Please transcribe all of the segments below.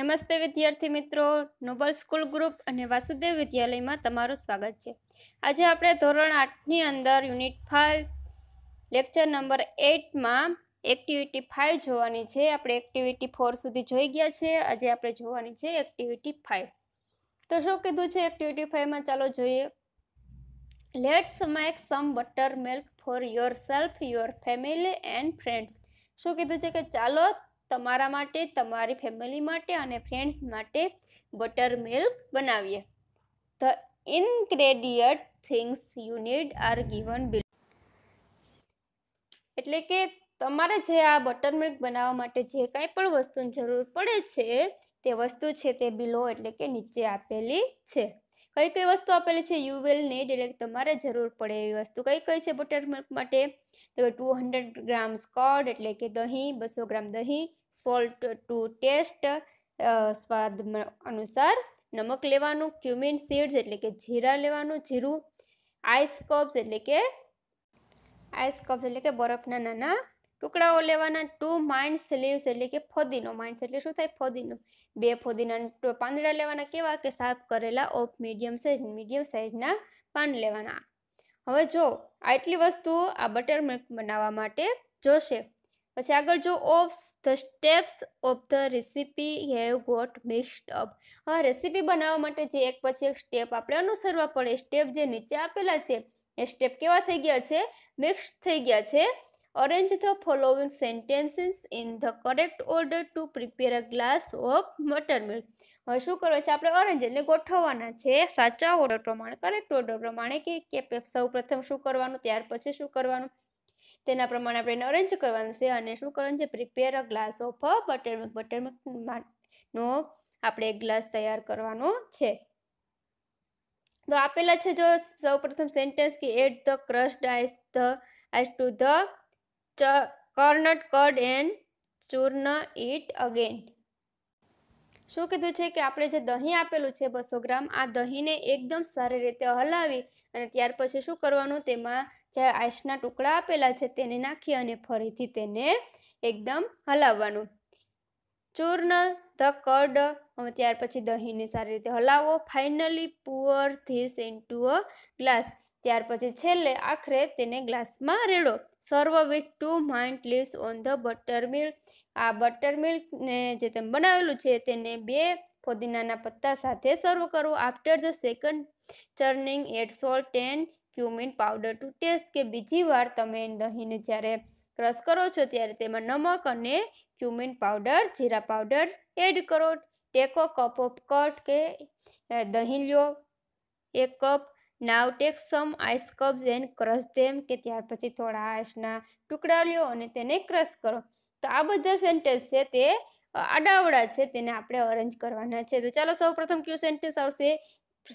નમસ્તે વિદ્યાર્થી મિત્રો નોબલ સ્કૂલ ગ્રુપ અને વાસુદેવ વિદ્યાલયમાં તમારું સ્વાગત છે આજે આપણે ધોરણ આઠની અંદર યુનિટ ફાઇવ લેક્ચર નંબર એઇટમાં એક્ટિવિટી ફાઇવ જોવાની છે આપણે એક્ટિવિટી ફોર સુધી જોઈ ગયા છે આજે આપણે જોવાની છે એક્ટિવિટી ફાઇવ તો શું કીધું છે એક્ટિવિટી ફાઇવમાં ચાલો જોઈએ let's make some butter milk for yourself your family and friends શું કીધું છે કે ચાલો તમારા માટે તમારી ફેમિલી માટે અને ફ્રેન્ડ્સ માટે બટર મિલ્ક બનાવીએ the ingredient things you need are given below એટલે કે તમારે જે આ બટર મિલ્ક બનાવવા માટે જે કાંઈ પણ વસ્તુની જરૂર પડે છે તે વસ્તુ છે તે બિલો એટલે કે નીચે આપેલી છે કઈ કઈ વસ્તુ આપેલી છે યુ વિલ નીડ એટલે તમારે જરૂર પડે એવી વસ્તુ કઈ કઈ છે બટર મિલ્ક માટે તો ટુ હંડ્રેડ ગ્રામ્સ કર્ડ એટલે કે દહીં બસો ગ્રામ દહીં સોલ્ટ ટુ ટેસ્ટ સ્વાદ અનુસાર નમક લેવાનું ક્યુમિન સીડ્સ એટલે કે જીરા લેવાનું જીરું આઈસ કપ્સ એટલે કે આઈસ કપ્સ એટલે કે બરફના નાના ટુકડાઓ લેવાના ટુ માઇન્ડ સ્લીવ્સ એટલે કે ફોદીનો માઇન્ડ્સ એટલે શું થાય ફોદીનો બે ફોદીના પાંદડા લેવાના કેવા કે સાફ કરેલા ઓફ મીડિયમ સાઇઝ મીડિયમ સાઇઝના પાન લેવાના હવે જો આટલી વસ્તુ આ બટર મિલ્ક બનાવવા માટે જોશે પછી આગળ જો of the steps of the recipe have got mixed up હવે રેસીપી બનાવવા માટે જે એક પછી એક સ્ટેપ આપણે અનુસરવા પડે સ્ટેપ જે નીચે આપેલા છે એ સ્ટેપ કેવા થઈ ગયા છે મિક્સ્ડ થઈ ગયા છે arrange the following sentences in the correct order to prepare a glass of butter milk હવે શું કરવા છે આપણે ઓરેન્જ એટલે ગોઠવવાના છે સાચા ઓર્ડર પ્રમાણે કરેક્ટ ઓર્ડર પ્રમાણે કે કે સૌ પ્રથમ શું કરવાનું ત્યાર પછી શું કરવાનું તેના પ્રમાણે આપણે અરેન્જ કરવાનું છે અને શું કરવાનું છે prepare a glass of butter butter buttermilk બટરમિલ્કનો આપણે એક ગ્લાસ તૈયાર કરવાનો છે તો આપેલા છે જો સૌપ્રથમ સેન્ટેન્સ કે add the crushed ice the ice to the churned curd and churn it again શું કીધું છે કે આપણે જે દહીં આપેલું છે બસો ગ્રામ આ દહીંને એકદમ સારી રીતે હલાવી અને ત્યાર પછી શું કરવાનું તેમાં જે આઈસના ટુકડા આપેલા છે તેને નાખી અને ફરીથી તેને એકદમ હલાવવાનું ચૂર્ણ ધ કડ ત્યાર પછી દહીંને સારી રીતે હલાવો finally pour this in a glass ત્યાર પછી છેલ્લે આખરે તેને ગ્લાસમાં રેડો serve with two mint leaves on the butter milk આ બટર મિલ્કને જે તમે બનાવેલું છે તેને બે ફોદીનાના પત્તા સાથે સર્વ કરો after the second churning add salt and cumin powder to taste કે બીજી વાર તમે દહીંને જ્યારે ક્રશ કરો છો ત્યારે તેમાં નમક અને ક્યુમિન પાવડર જીરા પાવડર એડ કરો ટેકો કપ ઓફ કટ કે દહીં લ્યો એક cup now take some ice cups and crush them કે ત્યાર પછી થોડા આઈસના ટુકડા લ્યો અને તેને ક્રશ કરો તો આ બધા સેન્ટેન્સ છે તે અડાવડા છે તેને આપણે અરેન્જ કરવાના છે તો ચાલો સૌપ્રથમ પ્રથમ કયું સેન્ટેન્સ આવશે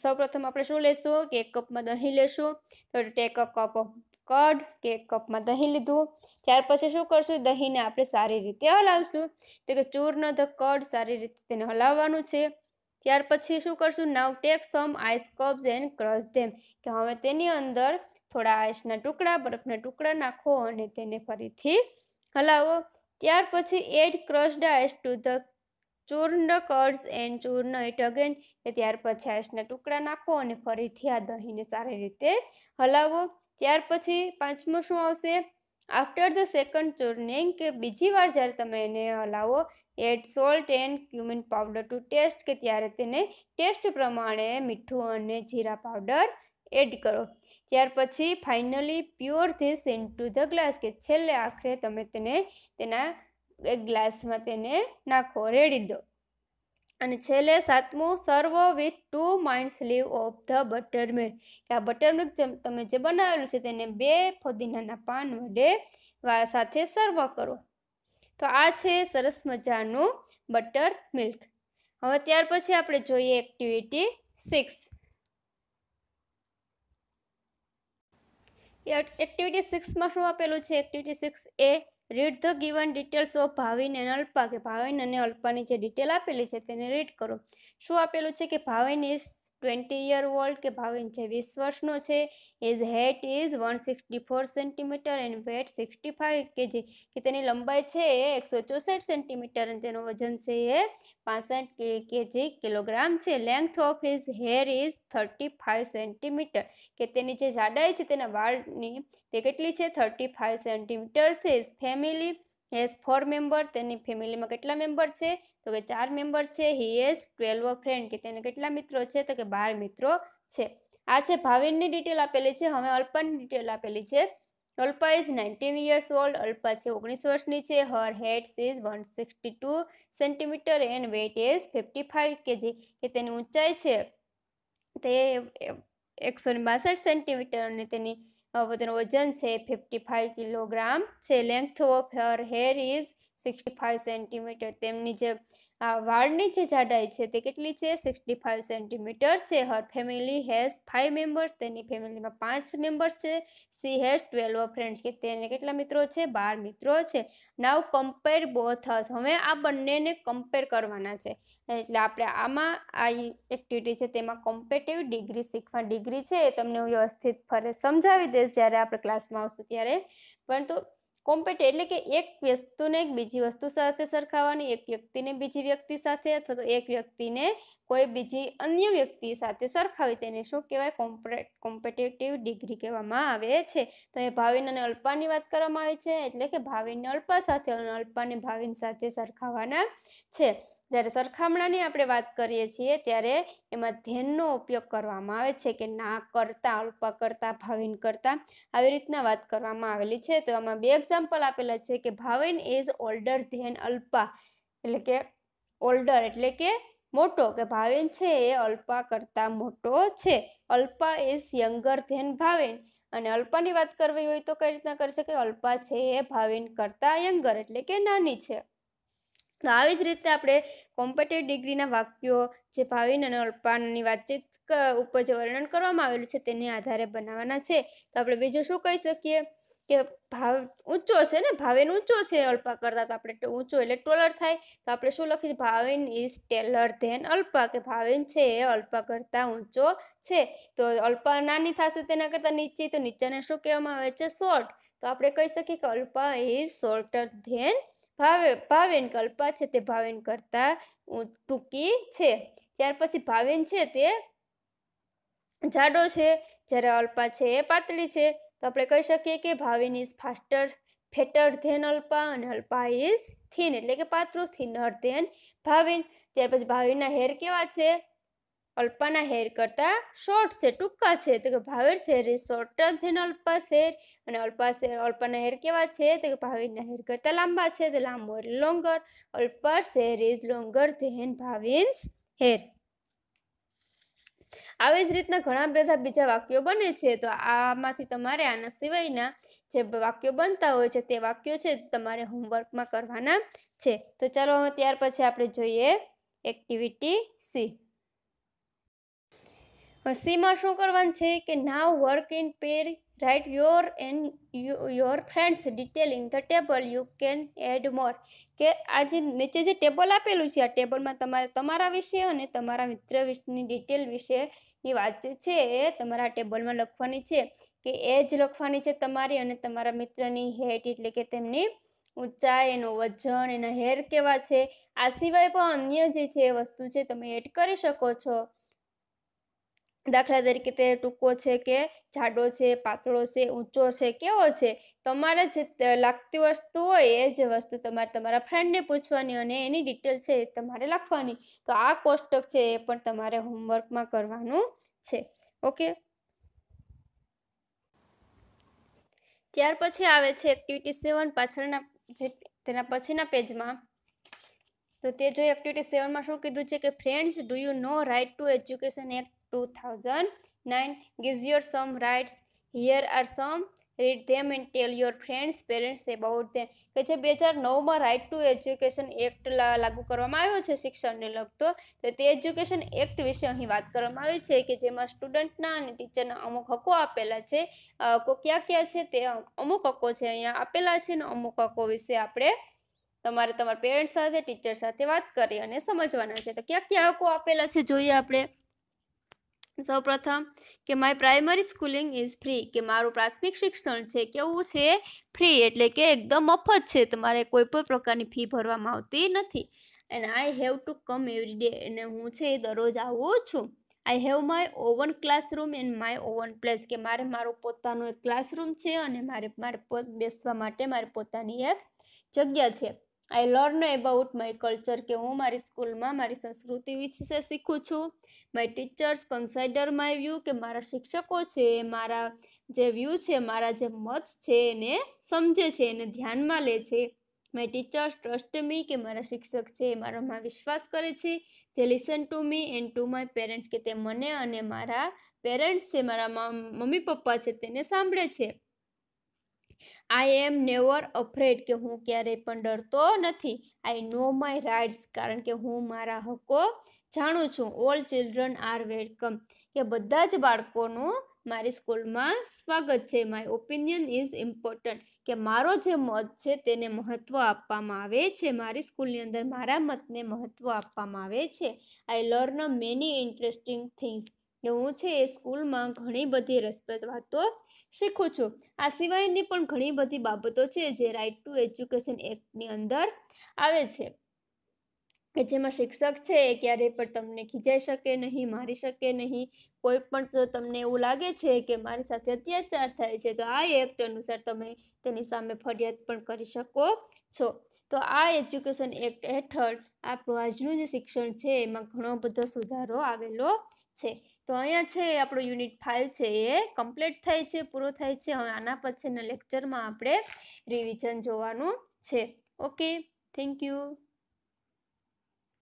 સૌપ્રથમ આપણે શું લેશું કે એક કપમાં દહીં લેશું તો take a cup of curd કે એક કપમાં દહીં લીધું ત્યાર પછી શું કરશું દહીંને આપણે સારી રીતે હલાવશું તો કે ચૂર્ણ ધ કડ સારી રીતે તેને હલાવવાનું છે ત્યાર પછી શું કરશું now take some ice cups and crush them કે હવે તેની અંદર થોડા આઈસના ટુકડા બરફના ટુકડા નાખો અને તેને ફરીથી હલાવો ત્યાર પછી add crushed ice to the churned curds and churn it again કે ત્યાર પછી આઈસના ટુકડા નાખો અને ફરીથી આ દહીંને સારી રીતે હલાવો ત્યાર પછી પાંચમું શું આવશે આફ્ટર ધ સેકન્ડ ચૂર્નિંગ કે બીજી વાર જ્યારે તમે એને હલાવો add salt and cumin powder to taste કે ત્યારે તેને ટેસ્ટ પ્રમાણે મીઠું અને જીરા પાવડર એડ કરો ત્યાર પછી finally pour this into the glass કે છેલ્લે આખરે તમે તેને તેના એક ગ્લાસમાં તેને નાખો રેડી દો અને છેલ્લે સાતમું serve with two mint leave of the butter milk કે આ બટર મિલ્ક જેમ તમે જે બનાવેલું છે તેને બે ફોદીનાના પાન વડે સાથે સર્વ કરો તો આ છે સરસ મજાનું બટર મિલ્ક હવે ત્યાર પછી આપણે જોઈએ એક્ટિવિટી સિક્સ એ એક્ટિવિટી સિક્સમાં શું આપેલું છે activity six A read the given details of Bhavin અને અલ્પા કે ભાવિન અને અલ્પાની જે ડિટેલ આપેલી છે તેને રીડ કરો શું આપેલું છે કે Bhavin is twenty year old કે ભાવિન છે વીસ વર્ષનો છે his height is one sixty four centimetre and weight sixty five KG કે તેની લંબાઈ છે એ એકસો ચોસઠ સેન્ટીમીટર અને તેનું વજન છે એ પાસઠ કેજી કિલોગ્રામ છે length of his hair is thirty five centimetre કે તેની જે જાડાઈ છે તેના વાળની તે કેટલી છે થર્ટી ફાઇવ સેન્ટીમીટર છે his family has four member તેની ફેમિલીમાં કેટલા મેમ્બર છે તો કે ચાર મેમ્બર છે હી હેઝ ટ્વેલ્વ ફ્રેન્ડ કે તેને કેટલા મિત્રો છે તો કે બાર મિત્રો છે આ છે ભાવિનની ડિટેલ આપેલી છે હવે અલ્પાની ડિટેલ આપેલી છે Alpa is nineteen years old Alpa છે ઓગણીસ વર્ષની છે her height is one sixty two centimetre and weight is fifty five KG કે તેની ઊંચાઈ છે તે એકસો ને બાસઠ સેન્ટીમીટર અને તેની તેનું વજન છે ફિફ્ટી ફાઇવ કિલોગ્રામ છે length of hair hair is sixty five centimetre તેમની જે આ વાળની જે જાડાઈ છે તે કેટલી છે સિક્સટી ફાઇવ સેન્ટીમીટર છે her family has five members તેની ફેમિલીમાં પાંચ મેમ્બર્સ છે સી હેઝ ટ્વેલ્વ ફ્રેન્ડ્સ કે તેને કેટલા મિત્રો છે બાર મિત્રો છે નાવ કમ્પેર બોથ હસ હવે આ બંનેને કમ્પેર કરવાના છે એટલે આપણે આમાં આ એક્ટિવિટી છે તેમાં કોમ્પેટિવ ડિગ્રી શીખવા ડિગ્રી છે એ તમને હું વ્યવસ્થિત ફરે સમજાવી દઈશ જ્યારે આપણે ક્લાસમાં આવશું ત્યારે પરંતુ કોમ્પેટ એટલે કે એક વસ્તુને બીજી વસ્તુ સાથે સરખાવવાની એક વ્યક્તિને બીજી વ્યક્તિ સાથે અથવા તો એક વ્યક્તિને કોઈ બીજી અન્ય વ્યક્તિ સાથે સરખાવી તેને શું કહેવાય કોમ્પરેટ કોમ્પિટેટિવ ડિગ્રી કહેવામાં આવે છે તો એ ભાવિન અને અલ્પાની વાત કરવામાં આવી છે એટલે કે ભાવિનને અલ્પા સાથે અને અલ્પાને ભાવિન સાથે સરખાવવાના છે જ્યારે સરખામણાની આપણે વાત કરીએ છીએ ત્યારે એમાં ધ્યાનનો ઉપયોગ કરવામાં આવે છે કે ના કરતા અલ્પા કરતા ભાવિન કરતા આવી રીતના વાત કરવામાં આવેલી છે તો આમાં બે એક્ઝામ્પલ આપેલા છે કે Bhavin is older than Alpa એટલે કે ઓલ્ડર એટલે કે મોટો કે ભાવિન છે એ અલ્પા કરતાં મોટો છે Alpa is younger than Bhavin અને અલ્પાની વાત કરવી હોય તો કઈ રીતના કરશે કે અલ્પા છે એ ભાવિન કરતાં યંગર એટલે કે નાની છે તો આવી જ રીતે આપણે કોમ્પિટેટિવ ડિગ્રીના વાક્યો જે ભાવિન અને અલ્પાનની વાતચીત ઉપર જે વર્ણન કરવામાં આવેલું છે તેને આધારે બનાવવાના છે તો આપણે બીજું શું કહી શકીએ કે ભાવ ઊંચો છે ને ભાવેન ઊંચો છે અલ્પા કરતાં તો આપણે ઊંચો એટલે ટોલર થાય તો આપણે શું લખીએ Bhavin is taller than Alpa કે ભાવેન છે એ અલ્પા કરતાં ઊંચો છે તો અલ્પા નાની થશે તેના કરતાં નીચી તો નીચાને શું કહેવામાં આવે છે શોર્ટ તો આપણે કહી શકીએ કે અલ્પા ઇઝ શોર્ટર ધેન ભાવે ભાવેન કલ્પા છે તે ભાવેન કરતા ટૂંકી છે ત્યાર પછી ભાવેન છે તે જાડો છે જ્યારે અલ્પા છે એ પાતળી છે તો આપણે કહી શકીએ કે Bhavin is faster fatter than Alpa અને અલ્પા ઇઝ થીન એટલે કે પાતળું થીનર ધેન ભાવેન ત્યાર પછી ભાવેનના હેર કેવા છે અલ્પાના હેર કરતાં શોર્ટ છે ટૂંકા છે તો કે ભાવેર hair is shorter than Alpa hair અને અલ્પા શેર અલ્પાના હેર કેવા છે તો કે ભાવિનના હેર કરતાં લાંબા છે તો લાંબો એટલે longer Alpa's hair is longer than Bhavin's hair આવી જ રીતના ઘણા બધા બીજા વાક્યો બને છે તો આમાંથી તમારે આના સિવાયના જે વાક્યો બનતા હોય છે તે વાક્યો છે તમારે હોમવર્કમાં કરવાના છે તો ચાલો ત્યાર પછી આપણે જોઈએ એક્ટિવિટી સી સીમાં શું કરવાનું છે કે now work in pair write your and your friends detail in the table you can add more કે આ જે નીચે જે ટેબલ આપેલું છે આ ટેબલમાં તમારે તમારા વિશે અને તમારા મિત્ર વિશેની ડિટેલ વિશે વિશેની વાત છે એ તમારા ટેબલમાં લખવાની છે કે એજ લખવાની છે તમારી અને તમારા મિત્રની હેટ એટલે કે તેમની ઊંચાઈ એનું વજન એના હેર કેવા છે આ સિવાય પણ અન્ય જે છે વસ્તુ છે તમે એડ કરી શકો છો દાખલા તરીકે તે ટૂંકો છે કે જાડો છે પાતળો છે ઊંચો છે કેવો છે તમારે જે લાગતી વસ્તુ હોય એ જે વસ્તુ તમારે તમારા ફ્રેન્ડને પૂછવાની અને એની ડિટેલ છે એ તમારે લખવાની તો આ કોષ્ટક છે એ પણ તમારે હોમવર્કમાં કરવાનું છે ઓકે ત્યાર પછી આવે છે એક્ટિવિટી સેવન પાછળના જે તેના પછીના પેજમાં તો તે જો એક્ટિવિટી સેવનમાં શું કીધું છે કે friends do you know right to education act 2009 gives your some rights here are some read them and tell your friends parents about them કે જે બે હજાર નવમાં રાઇટ ટુ એજ્યુકેશન એક્ટ લાગુ કરવામાં આવ્યો છે શિક્ષણને લગતો તો તે એજ્યુકેશન એક્ટ વિશે અહીં વાત કરવામાં આવી છે કે જેમાં સ્ટુડન્ટના અને ટીચરના અમુક હકો આપેલા છે હકો ક્યાં ક્યાં છે તે અમુક હકો છે અહીંયા આપેલા છે ને અમુક હકો વિશે આપણે તમારે તમારા પેરેન્ટ્સ સાથે ટીચર સાથે વાત કરી અને સમજવાના છે તો ક્યાં ક્યાં હકો આપેલા છે જોઈએ આપણે સૌપ્રથમ કે my primary schooling is free કે મારું પ્રાથમિક શિક્ષણ છે કેવું છે ફ્રી એટલે કે એકદમ મફત છે તમારે કોઈ પણ પ્રકારની ફી ભરવામાં આવતી નથી and I have to come every day અને હું છે એ દરરોજ આવું છું I have my own classroom and my own place કે મારે મારો પોતાનો એક ક્લાસરૂમ છે અને મારે મારે બેસવા માટે મારે પોતાની એક જગ્યા છે I learn about my culture કે હું મારી સ્કૂલમાં મારી સંસ્કૃતિ વિશે શીખું છું my teachers consider my view કે મારા શિક્ષકો છે મારા જે વ્યૂ છે મારા જે મત છે એને સમજે છે એને ધ્યાનમાં લે છે માય ટીચર્સ ટ્રસ્ટ મી કે મારા શિક્ષક છે મારામાં વિશ્વાસ કરે છે તે listen to me and to my parents કે તે મને અને મારા પેરેન્ટ્સ છે મારા મમ્મી પપ્પા છે તેને સાંભળે છે આઈ એમ નેવર અફ્રેડ કે હું ક્યારેય પણ ડરતો નથી આઈ નો માય રાઇટ્સ કારણ કે હું મારા હકો જાણું છું ઓલ ચિલ્ડ્રન આર વેલકમ કે બધા જ બાળકોનું મારી સ્કૂલમાં સ્વાગત છે માય ઓપિનિયન ઇઝ ઇમ્પોર્ટન્ટ કે મારો જે મત છે તેને મહત્ત્વ આપવામાં આવે છે મારી સ્કૂલની અંદર મારા મતને મહત્ત્વ આપવામાં આવે છે I learn many interesting things ને છે એ સ્કૂલમાં ઘણી બધી રસપ્રદ વાતો શીખું છું આ સિવાયની પણ ઘણી બધી બાબતો છે જે રાઇટ ટુ એજ્યુકેશન એક્ટની અંદર આવે છે કે જેમાં શિક્ષક છે એ ક્યારેય પણ તમને ખીજાઈ શકે નહીં મારી શકે નહીં કોઈ પણ જો તમને એવું લાગે છે કે મારી સાથે અત્યાચાર થાય છે તો આ એક્ટ અનુસાર તમે તેની સામે ફરિયાદ પણ કરી શકો છો તો આ એજ્યુકેશન એક્ટ હેઠળ આપણું આજનું જે શિક્ષણ છે એમાં ઘણો બધો સુધારો આવેલો છે તો અહીંયા છે આપણો યુનિટ ફાઇવ છે એ કમ્પ્લીટ થાય છે પૂરો થાય છે હવે આના પછીના લેક્ચરમાં આપણે રિવિઝન જોવાનું છે ઓકે થેન્ક યુ